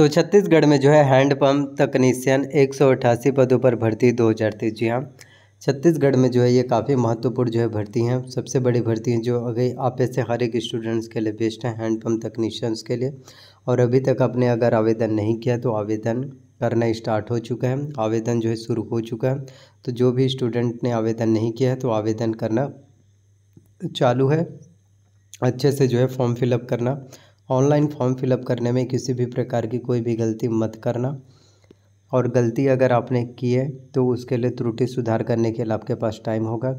तो छत्तीसगढ़ में जो है हैंडपम्प तकनीशियन एक पदों पर भर्ती दो हज़ार तेईस जी हाँ छत्तीसगढ़ में जो है ये काफ़ी महत्वपूर्ण जो है भर्ती हैं सबसे बड़ी भर्ती हैं जो अगर आप ऐसे हर एक स्टूडेंट्स के लिए बेस्ट हैं हैंडपम्प तकनीशियंस के लिए और अभी तक आपने अगर आवेदन नहीं किया तो आवेदन करना स्टार्ट हो चुका है आवेदन जो है शुरू हो चुका है तो जो भी स्टूडेंट ने आवेदन नहीं किया है तो आवेदन करना चालू है अच्छे से जो है फॉर्म फिलअप करना ऑनलाइन फॉर्म फिलअप करने में किसी भी प्रकार की कोई भी गलती मत करना और गलती अगर आपने की है तो उसके लिए त्रुटि सुधार करने के लिए आपके पास टाइम होगा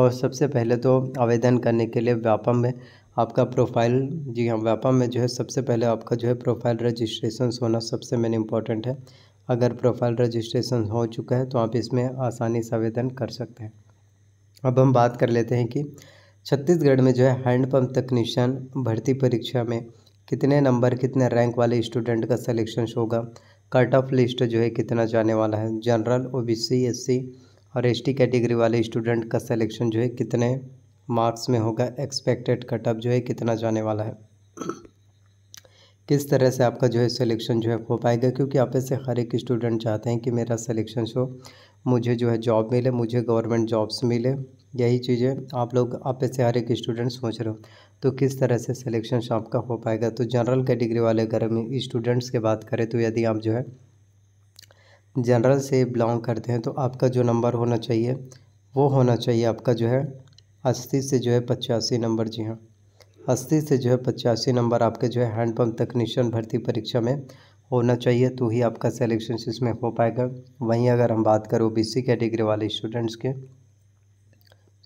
और सबसे पहले तो आवेदन करने के लिए व्यापम में आपका प्रोफाइल जी हाँ व्यापम में जो है सबसे पहले आपका जो है प्रोफाइल रजिस्ट्रेशन होना सबसे मेन इम्पॉर्टेंट है अगर प्रोफाइल रजिस्ट्रेशन हो चुका है तो आप इसमें आसानी से आवेदन कर सकते हैं अब हम बात कर लेते हैं कि छत्तीसगढ़ में जो है हैंडपम्प तकनीशियन भर्ती परीक्षा में कितने नंबर कितने रैंक वाले स्टूडेंट का सिलेक्शन होगा कट ऑफ लिस्ट जो है कितना जाने वाला है general O B C S C और एस टी कैटेगरी वाले स्टूडेंट का सिलेक्शन जो है कितने मार्क्स में होगा एक्सपेक्टेड कट ऑफ जो है कितना जाने वाला है किस तरह से आपका जो है सिलेक्शन जो है हो पाएगा क्योंकि आप से हर एक स्टूडेंट चाहते हैं कि मेरा सिलेक्शन शो मुझे जो है जॉब मिले मुझे गवर्नमेंट जॉब्स मिले यही चीज़ें आप लोग आप से हर एक स्टूडेंट सोच रहे हो तो किस तरह से सिलेक्शन आपका हो पाएगा तो जनरल कैटेगरी वाले अगर हम स्टूडेंट्स की बात करें तो यदि आप जो है जनरल से बिलोंग करते हैं तो आपका जो नंबर होना चाहिए वो होना चाहिए आपका जो है अस्सी से जो है पचासी नंबर जी हाँ अस्सी से जो है पचासी नंबर आपके जो है हैंडपम्प तकनीशियन भर्ती परीक्षा में होना चाहिए तो ही आपका सेलेक्शन इसमें हो पाएगा वहीं अगर हम बात करें ओ कैटेगरी वाले स्टूडेंट्स के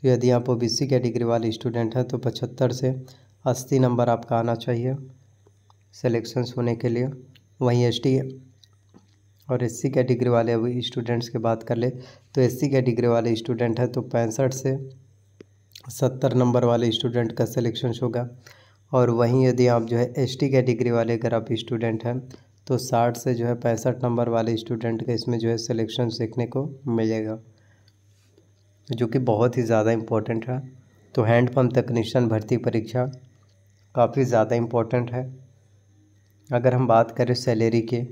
तो यदि आप ओ बी सी कैटेगरी वाले स्टूडेंट हैं तो पचहत्तर से अस्सी नंबर आपका आना चाहिए सेलेक्शन होने के लिए वहीं एस टी और एस सी कैटेगरी वाले अभी स्टूडेंट्स की बात कर ले तो एस सी कैटेगरी वाले स्टूडेंट हैं तो पैंसठ से सत्तर नंबर वाले स्टूडेंट का सिलेक्शन होगा और वहीं यदि आप जो है एस टी कैटेगरी वाले अगर आप स्टूडेंट हैं तो साठ से जो है पैंसठ नंबर वाले स्टूडेंट का इसमें जो है सिलेक्शन सीखने को मिलेगा जो कि बहुत ही ज़्यादा इम्पोर्टेंट है तो हैंडपम्प तकनीशियन भर्ती परीक्षा काफ़ी ज़्यादा इम्पोर्टेंट है अगर हम बात करें सैलरी के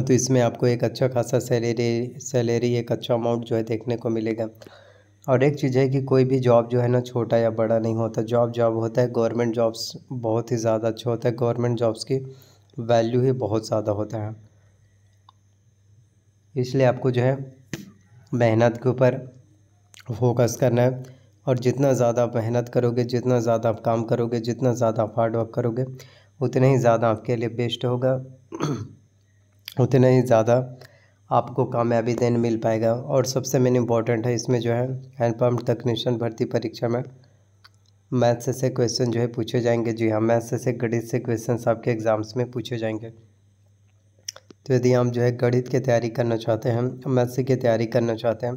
तो इसमें आपको एक अच्छा खासा सैलरी सैलरी एक अच्छा अमाउंट जो है देखने को मिलेगा और एक चीज़ है कि कोई भी जॉब जो है ना छोटा या बड़ा नहीं होता जॉब जॉब होता है गवर्नमेंट जॉब्स बहुत ही ज़्यादा अच्छा होता है गवर्नमेंट जॉब्स की वैल्यू ही बहुत ज़्यादा होता है इसलिए आपको जो है मेहनत के ऊपर फोकस करना है और जितना ज़्यादा आप मेहनत करोगे जितना ज़्यादा आप काम करोगे जितना ज़्यादा आप हार्ड वर्क करोगे उतना ही ज़्यादा आपके लिए बेस्ट होगा उतना ही ज़्यादा आपको कामयाबी देने मिल पाएगा और सबसे मेन इम्पॉर्टेंट है इसमें जो है हैंडपम्प तकनीशियन भर्ती परीक्षा में मैथ्स से क्वेश्चन जो है पूछे जाएंगे जी हाँ मैथ्स से गणित से क्वेश्चन आपके एग्ज़ाम्स में पूछे जाएंगे तो यदि हम जो है गणित की तैयारी करना चाहते हैं मैथ्स की तैयारी करना चाहते हैं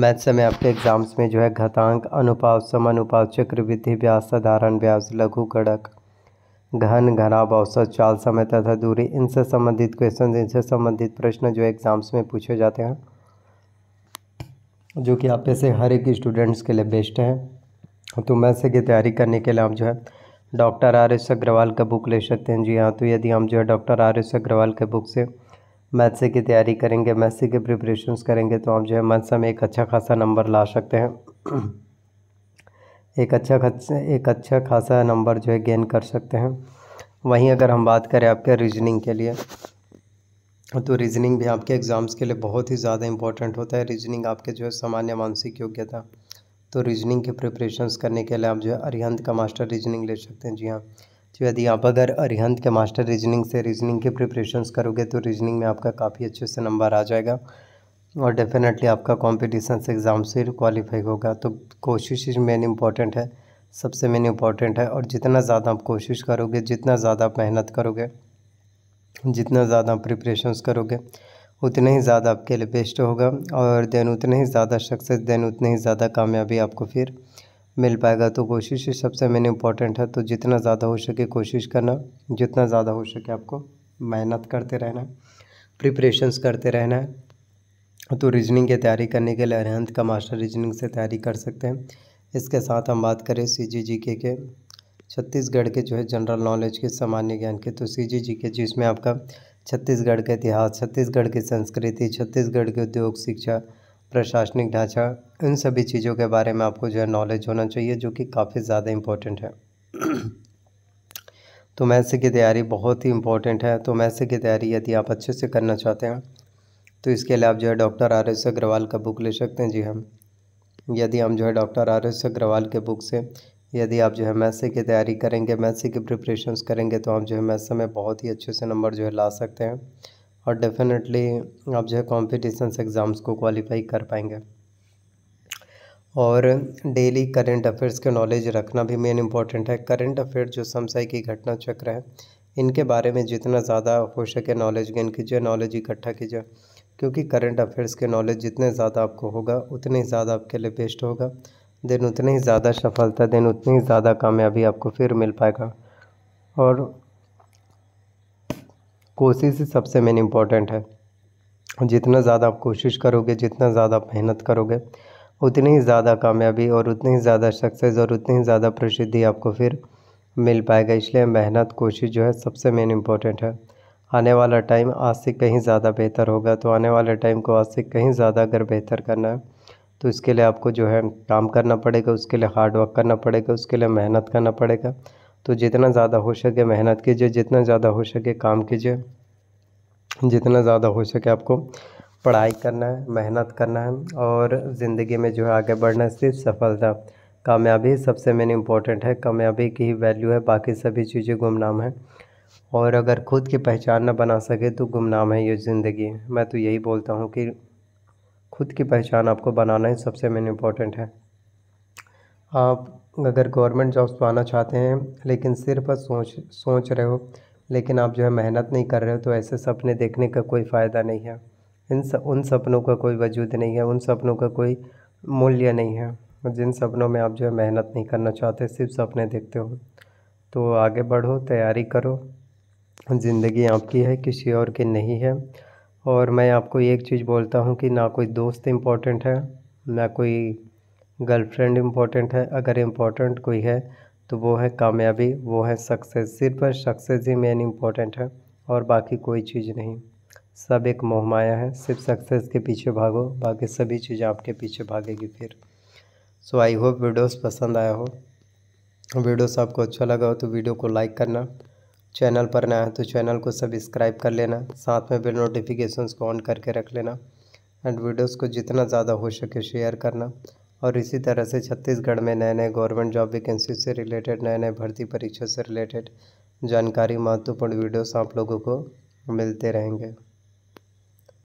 मैथ्स में आपके एग्ज़ाम्स में जो है घातांक अनुपात सम अनुपात चक्रवृद्धि ब्याज साधारण ब्याज लघु गणक घन घनाभ औसत चाल समय तथा दूरी इनसे संबंधित क्वेश्चन इनसे संबंधित प्रश्न जो एग्ज़ाम्स में पूछे जाते हैं जो कि आप ऐसे हर एक स्टूडेंट्स के लिए बेस्ट हैं तो मैथ्स की तैयारी करने के लिए आप जो है डॉक्टर आर एस अग्रवाल का बुक ले सकते हैं जी हाँ तो यदि हम जो है डॉक्टर आर एस अग्रवाल के बुक से मैथ्स की तैयारी करेंगे मैथ्स के प्रिपरेशन करेंगे तो आप जो है मैथ्स में एक अच्छा खासा नंबर ला सकते हैं एक अच्छा खासा एक अच्छा खासा नंबर जो है गेन कर सकते हैं वहीं अगर हम बात करें आपके रीजनिंग के लिए तो रीजनिंग भी आपके एग्ज़ाम्स के लिए बहुत ही ज़्यादा इंपॉर्टेंट होता है रीजनिंग आपके जो है सामान्य मानसिक योग्यता तो रीजनिंग के प्रिपरेशन करने के लिए आप जो है अरिहंत का मास्टर रीजनिंग ले सकते हैं जी हाँ तो यदि आप अगर अरिहंत के मास्टर रीजनिंग से रीजनिंग के प्रिपरेशंस करोगे तो रीजनिंग में आपका काफ़ी अच्छे से नंबर आ जाएगा और डेफिनेटली आपका कॉम्पिटिशन से एग्ज़ाम से क्वालिफाई होगा तो कोशिश मेन इम्पॉर्टेंट है सबसे मेन इम्पॉर्टेंट है और जितना ज़्यादा आप कोशिश करोगे जितना ज़्यादा आप मेहनत करोगे जितना ज़्यादा आप प्रिपरेशन करोगे उतना ही ज़्यादा आपके लिए बेस्ट होगा और देन उतने ही ज़्यादा सक्सेस देन उतनी ही ज़्यादा कामयाबी आपको फिर मिल पाएगा तो कोशिश ही सबसे मेन इम्पॉर्टेंट है तो जितना ज़्यादा हो सके कोशिश करना जितना ज़्यादा हो सके आपको मेहनत करते रहना प्रिपरेशंस करते रहना है तो रीजनिंग की तैयारी करने के लिए अरहंत का मास्टर रीजनिंग से तैयारी कर सकते हैं इसके साथ हम बात करें सी जी जी के छत्तीसगढ़ के जो है जनरल नॉलेज के सामान्य ज्ञान के तो सी जी जी के जिसमें आपका छत्तीसगढ़ का इतिहास छत्तीसगढ़ की संस्कृति छत्तीसगढ़ के उद्योग शिक्षा प्रशासनिक ढांचा इन सभी चीज़ों के बारे में आपको जो है नॉलेज होना चाहिए जो कि काफ़ी ज़्यादा इम्पोर्टेंट है तो मैसे की तैयारी बहुत ही इम्पोर्टेंट है तो मैसे की तैयारी यदि आप अच्छे से करना चाहते हैं तो इसके लिए आप जो है डॉक्टर आर एस अग्रवाल का बुक ले सकते हैं जी हम हाँ। यदि हम जो है डॉक्टर आर एस अग्रवाल के बुक से यदि आप जो है मैसे की तैयारी करेंगे मैसे की प्रिपरेशन करेंगे तो आप जो है मैसे में बहुत ही अच्छे से नंबर जो है ला सकते हैं और डेफिनेटली आप जो है कॉम्पिटिशन्स एग्ज़ाम्स को क्वालिफाई कर पाएंगे और डेली करंट अफेयर्स के नॉलेज रखना भी मेन इम्पॉर्टेंट है करंट अफेयर जो समसाई की घटना चक्र है इनके बारे में जितना ज़्यादा हो सके नॉलेज गेन कीजिए नॉलेज इकट्ठा कीजिए क्योंकि करंट अफेयर्स के नॉलेज जितने ज़्यादा आपको होगा उतने ही ज़्यादा आपके लिए बेस्ट होगा देन उतने ही ज़्यादा सफलता देन उतनी ही ज़्यादा कामयाबी आपको फिर मिल पाएगा और कोशिश ही सबसे मेन इम्पॉर्टेंट है जितना ज़्यादा आप कोशिश करोगे जितना ज़्यादा आप मेहनत करोगे उतनी ही ज़्यादा कामयाबी और उतनी ही ज़्यादा सक्सेस और उतनी ही ज़्यादा प्रसिद्धि आपको फिर मिल पाएगा इसलिए मेहनत कोशिश जो है सबसे मेन इम्पॉर्टेंट है आने वाला टाइम आज से कहीं ज़्यादा बेहतर होगा तो आने वाले टाइम को आज से कहीं ज़्यादा अगर बेहतर करना है तो इसके लिए आपको जो है काम करना पड़ेगा उसके लिए हार्ड वर्क करना पड़ेगा उसके लिए मेहनत करना पड़ेगा तो जितना ज़्यादा हो सके मेहनत कीजिए जितना ज़्यादा हो सके काम कीजिए जितना ज़्यादा हो सके आपको पढ़ाई करना है मेहनत करना है और ज़िंदगी में जो है आगे बढ़ना है सिर्फ सफलता कामयाबी सबसे मेन इम्पॉर्टेंट है कामयाबी की ही वैल्यू है बाकी सभी चीज़ें गुमनाम है और अगर खुद की पहचान ना बना सके तो गुमनाम है ये ज़िंदगी मैं तो यही बोलता हूँ कि खुद की पहचान आपको बनाना ही सबसे मेन इम्पॉर्टेंट है आप अगर गवर्नमेंट जॉब्स पाना चाहते हैं लेकिन सिर्फ सोच सोच रहे हो लेकिन आप जो है मेहनत नहीं कर रहे हो तो ऐसे सपने देखने का कोई फ़ायदा नहीं है इन स, उन सपनों का कोई वजूद नहीं है उन सपनों का कोई मूल्य नहीं है जिन सपनों में आप जो है मेहनत नहीं करना चाहते सिर्फ सपने देखते हो तो आगे बढ़ो तैयारी करो ज़िंदगी आपकी है किसी और की नहीं है और मैं आपको एक चीज़ बोलता हूँ कि ना कोई दोस्त इम्पोर्टेंट है ना कोई गर्लफ्रेंड इम्पोर्टेंट है अगर इम्पोर्टेंट कोई है तो वो है कामयाबी वो है सक्सेस सिर्फ सक्सेस ही मेन इम्पोर्टेंट है और बाकी कोई चीज़ नहीं सब एक मोहमाया है सिर्फ सक्सेस के पीछे भागो बाकी सभी चीज़ें आपके पीछे भागेगी फिर सो आई होप वीडियोस पसंद आया हो वीडियोस आपको अच्छा लगा हो तो वीडियो को लाइक करना चैनल पर नया है तो चैनल को सब्सक्राइब कर लेना साथ में बिल नोटिफिकेशन को ऑन करके रख लेना एंड वीडियोज़ को जितना ज़्यादा हो सके शेयर करना और इसी तरह से छत्तीसगढ़ में नए नए गवर्नमेंट जॉब वैकेंसी से रिलेटेड नए नए भर्ती परीक्षा से रिलेटेड जानकारी महत्वपूर्ण वीडियोस आप लोगों को मिलते रहेंगे